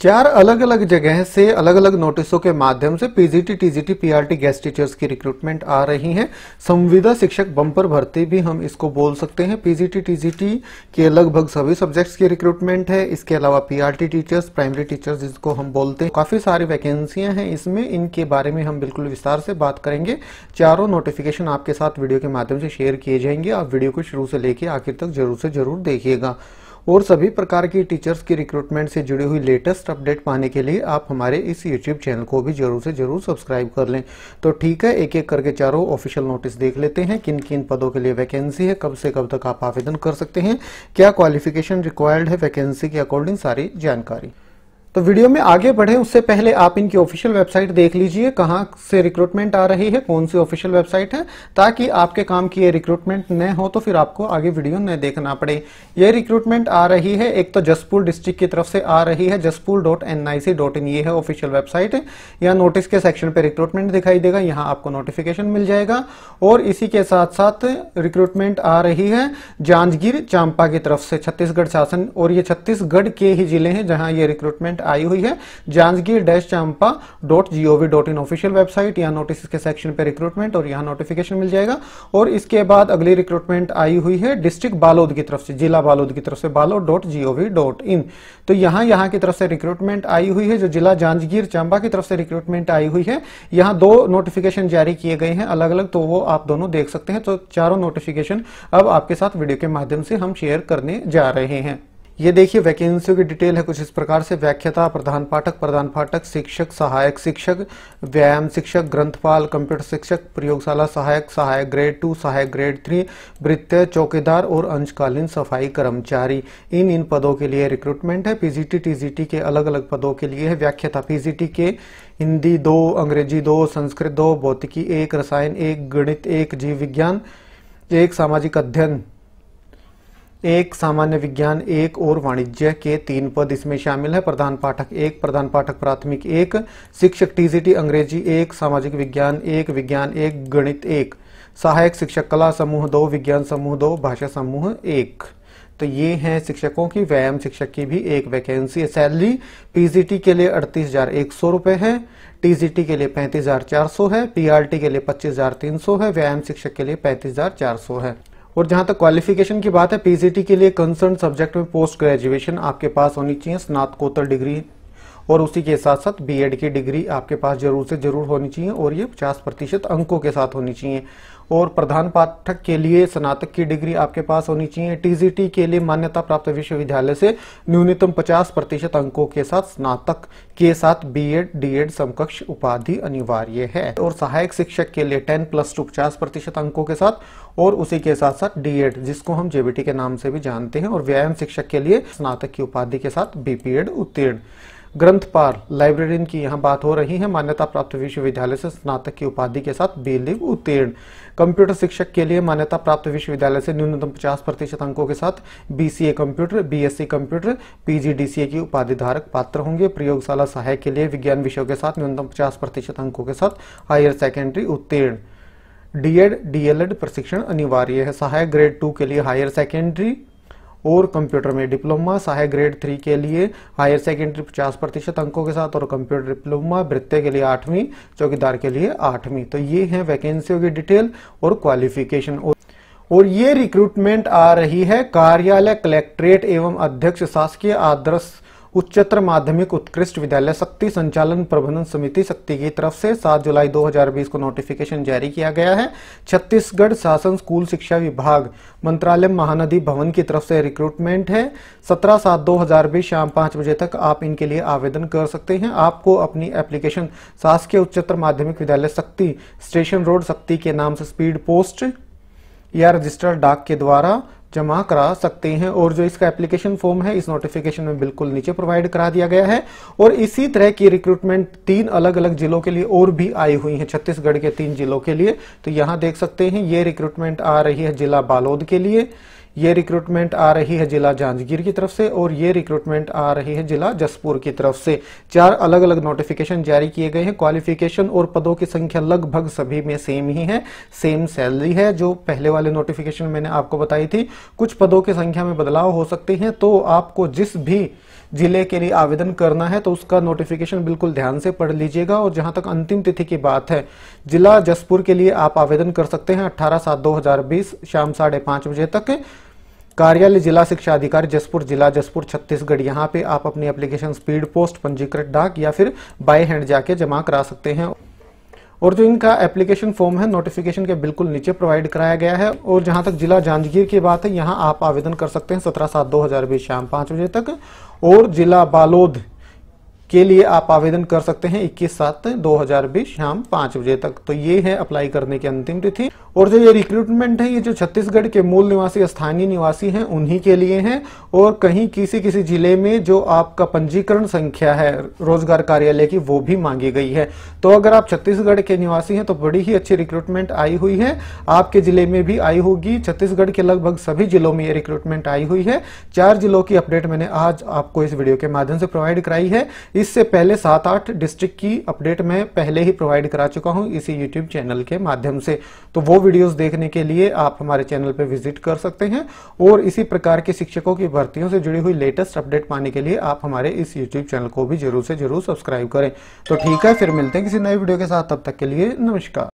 चार अलग अलग जगह से अलग अलग नोटिसों के माध्यम से PGT TGT PRT guest teachers की रिक्रूटमेंट आ रही है संविदा शिक्षक बम्पर भर्ती भी हम इसको बोल सकते हैं पीजीटी टीजीटी के लगभग सभी सब्जेक्ट्स की रिक्रूटमेंट है इसके अलावा पीआरटी टीचर्स प्राइमरी टीचर्स जिसको हम बोलते हैं काफी सारी वैकेंसियां हैं इसमें इनके बारे में हम बिल्कुल विस्तार से बात करेंगे चारों नोटिफिकेशन आपके साथ वीडियो के माध्यम से शेयर किए जाएंगे आप वीडियो को शुरू से लेकर आखिर तक जरूर से जरूर देखिएगा और सभी प्रकार की टीचर्स की रिक्रूटमेंट से जुड़ी हुई लेटेस्ट अपडेट पाने के लिए आप हमारे इस यूट्यूब चैनल को भी जरूर से जरूर सब्सक्राइब कर लें तो ठीक है एक एक करके चारों ऑफिशियल नोटिस देख लेते हैं किन किन पदों के लिए वैकेंसी है कब से कब तक आप आवेदन कर सकते हैं क्या क्वालिफिकेशन रिक्वायर्ड है वैकेंसी के अकॉर्डिंग सारी जानकारी तो वीडियो में आगे बढ़े उससे पहले आप इनकी ऑफिशियल वेबसाइट देख लीजिए कहाँ से रिक्रूटमेंट आ रही है कौन सी ऑफिशियल वेबसाइट है ताकि आपके काम की ये रिक्रूटमेंट न हो तो फिर आपको आगे वीडियो न देखना पड़े ये रिक्रूटमेंट आ रही है एक तो जसपुर डिस्ट्रिक्ट की तरफ से आ रही है Jashpur dot N I C dot in ये है ऑफिशियल वेबसाइट यहाँ नोटिस के सेक्शन पर रिक्रूटमेंट दिखाई देगा यहाँ आपको नोटिफिकेशन मिल जाएगा और इसी के साथ साथ रिक्रूटमेंट आ रही है जांजगीर चांपा की तरफ से छत्तीसगढ़ शासन और ये छत्तीसगढ़ के ही जिले हैं जहाँ ये रिक्रूटमेंट आई हुई है Janjgir dash Champa dot G O V dot in official website यहाँ नोटिस के सेक्शन पे रिक्रूटमेंट और यहाँ नोटिफिकेशन मिल जाएगा और इसके बाद अगली रिक्रूटमेंट आई हुई है डिस्ट्रिक्ट बालोद की तरफ से जिला बालोद की तरफ से Balod dot G O V dot in तो यहाँ यहाँ की तरफ से रिक्रूटमेंट आई हुई है जो जिला जांजगीर चांपा की तरफ से रिक्रूटमेंट आई हुई है यहाँ दो नोटिफिकेशन जारी किए गए हैं अलग अलग तो वो आप दोनों देख सकते हैं तो चारों नोटिफिकेशन अब आपके साथ वीडियो के माध्यम से हम शेयर करने जा रहे हैं ये देखिए वैकेंसियों की डिटेल है कुछ इस प्रकार से व्याख्याता प्रधान पाठक प्रधान पाठक शिक्षक सहायक शिक्षक व्यायाम शिक्षक ग्रंथपाल कंप्यूटर शिक्षक प्रयोगशाला सहायक सहायक ग्रेड टू सहायक ग्रेड थ्री वृत्त चौकीदार और अंशकालीन सफाई कर्मचारी इन इन पदों के लिए रिक्रूटमेंट है पीजीटी टीजीटी के अलग अलग पदों के लिए है व्याख्याता पीजीटी के हिंदी दो अंग्रेजी दो संस्कृत दो भौतिकी एक रसायन एक गणित एक जीव विज्ञान एक सामाजिक अध्ययन एक सामान्य विज्ञान एक और वाणिज्य के तीन पद इसमें शामिल है प्रधान पाठक एक प्रधान पाठक प्राथमिक एक शिक्षक टीजीटी अंग्रेजी एक सामाजिक विज्ञान एक विज्ञान एक गणित एक सहायक शिक्षक कला समूह दो विज्ञान समूह दो भाषा समूह एक तो ये हैं शिक्षकों की व्यायाम शिक्षक की भी एक वैकेंसी है सैलरी पीजीटी के लिए अड़तीस हजार एक सौ है टीजीटी के लिए पैंतीस हजार चार सौ है पीआरटी के लिए पच्चीस हजार तीन सौ है व्यायाम शिक्षक के लिए पैंतीस हजार चार सौ है और जहां तक क्वालिफिकेशन की बात है पीजीटी के लिए कंसर्न सब्जेक्ट में पोस्ट ग्रेजुएशन आपके पास होनी चाहिए स्नातकोत्तर डिग्री और उसी के साथ साथ बीएड की डिग्री आपके पास जरूर से जरूर होनी चाहिए और ये 50 प्रतिशत अंकों के साथ होनी चाहिए और प्रधान पाठक के लिए स्नातक की डिग्री आपके पास होनी चाहिए टीजीटी के लिए मान्यता प्राप्त विश्वविद्यालय से न्यूनतम 50 प्रतिशत अंकों के साथ स्नातक के साथ बीएड डीएड समकक्ष उपाधि अनिवार्य है और सहायक शिक्षक के लिए 10 प्लस टू पचास प्रतिशत अंकों के साथ और उसी के साथ साथ डीएड जिसको हम जेबीटी के नाम से भी जानते हैं और व्यायाम शिक्षक के लिए स्नातक की उपाधि के साथ बीपीएड उत्तीर्ण ग्रंथपाल लाइब्रेरियन की यहाँ बात हो रही है मान्यता प्राप्त विश्वविद्यालय से स्नातक की उपाधि के साथ बी उत्तीर्ण कंप्यूटर शिक्षक के लिए मान्यता प्राप्त विश्वविद्यालय से न्यूनतम 50 प्रतिशत अंकों के साथ BCA computer BSc computer PGDCA की उपाधि धारक पात्र होंगे प्रयोगशाला सहायक के लिए विज्ञान विषयों के साथ न्यूनतम पचास प्रतिशत अंकों के साथ हायर सेकेंडरी उत्तीर्ण डीएड डीएलएड प्रशिक्षण अनिवार्य है सहायक ग्रेड टू के लिए हायर सेकेंडरी और कंप्यूटर में डिप्लोमा सहाय ग्रेड थ्री के लिए हायर सेकेंडरी पचास प्रतिशत अंकों के साथ और कंप्यूटर डिप्लोमा वृत्ते के लिए आठवीं चौकीदार के लिए आठवीं तो ये है वैकेंसियों की डिटेल और क्वालिफिकेशन और ये रिक्रूटमेंट आ रही है कार्यालय कलेक्ट्रेट एवं अध्यक्ष शासकीय आदर्श उच्चतर माध्यमिक उत्कृष्ट विद्यालय शक्ति संचालन प्रबंधन समिति शक्ति की तरफ से 7 जुलाई 2020 को नोटिफिकेशन जारी किया गया है छत्तीसगढ़ शासन स्कूल शिक्षा विभाग मंत्रालय महानदी भवन की तरफ से रिक्रूटमेंट है 17 सात 2020 शाम पांच बजे तक आप इनके लिए आवेदन कर सकते हैं आपको अपनी एप्लीकेशन शासकीय उच्चतर माध्यमिक विद्यालय शक्ति स्टेशन रोड शक्ति के नाम से स्पीड पोस्ट या रजिस्टर डाक के द्वारा जमा करा सकते हैं और जो इसका एप्लीकेशन फॉर्म है इस नोटिफिकेशन में बिल्कुल नीचे प्रोवाइड करा दिया गया है और इसी तरह की रिक्रूटमेंट तीन अलग अलग जिलों के लिए और भी आई हुई है छत्तीसगढ़ के तीन जिलों के लिए तो यहां देख सकते हैं ये रिक्रूटमेंट आ रही है जिला बालोद के लिए ये रिक्रूटमेंट आ रही है जिला जांजगीर की तरफ से और ये रिक्रूटमेंट आ रही है जिला जसपुर की तरफ से चार अलग अलग नोटिफिकेशन जारी किए गए हैं क्वालिफिकेशन और पदों की संख्या लगभग सभी में सेम ही है सेम सैलरी है जो पहले वाले नोटिफिकेशन मैंने आपको बताई थी कुछ पदों की संख्या में बदलाव हो सकते हैं तो आपको जिस भी जिले के लिए आवेदन करना है तो उसका नोटिफिकेशन बिल्कुल ध्यान से पढ़ लीजिएगा और जहां तक अंतिम तिथि की बात है जिला जसपुर के लिए आप आवेदन कर सकते हैं 18 सात 2020 शाम साढ़े पांच बजे तक कार्यालय जिला शिक्षा अधिकारी जसपुर जिला जसपुर छत्तीसगढ़ यहाँ पे आप अपनी एप्लीकेशन स्पीड पोस्ट पंजीकृत डाक या फिर बाय हैंड जाके जमा करा सकते हैं और जो इनका एप्लीकेशन फॉर्म है नोटिफिकेशन के बिल्कुल नीचे प्रोवाइड कराया गया है और जहां तक जिला जांजगीर की बात है यहां आप आवेदन कर सकते हैं सत्रह सात दो हजार बीस शाम पांच बजे तक और जिला बालोद के लिए आप आवेदन कर सकते हैं 21 सात 2020 शाम पांच बजे तक तो ये है अप्लाई करने की अंतिम तिथि और जो ये रिक्रूटमेंट है ये जो छत्तीसगढ़ के मूल निवासी स्थानीय निवासी हैं उन्हीं के लिए हैं और कहीं किसी किसी जिले में जो आपका पंजीकरण संख्या है रोजगार कार्यालय की वो भी मांगी गई है तो अगर आप छत्तीसगढ़ के निवासी हैं तो बड़ी ही अच्छी रिक्रूटमेंट आई हुई है आपके जिले में भी आई होगी छत्तीसगढ़ के लगभग सभी जिलों में ये रिक्रूटमेंट आई हुई है चार जिलों की अपडेट मैंने आज आपको इस वीडियो के माध्यम से प्रोवाइड कराई है इससे पहले सात आठ डिस्ट्रिक्ट की अपडेट मैं पहले ही प्रोवाइड करा चुका हूं इसी यूट्यूब चैनल के माध्यम से तो वो वीडियोस देखने के लिए आप हमारे चैनल पर विजिट कर सकते हैं और इसी प्रकार के शिक्षकों की भर्तियों से जुड़ी हुई लेटेस्ट अपडेट पाने के लिए आप हमारे इस यूट्यूब चैनल को भी जरूर से जरूर सब्सक्राइब करें तो ठीक है फिर मिलते हैं किसी नए वीडियो के साथ तब तक के लिए नमस्कार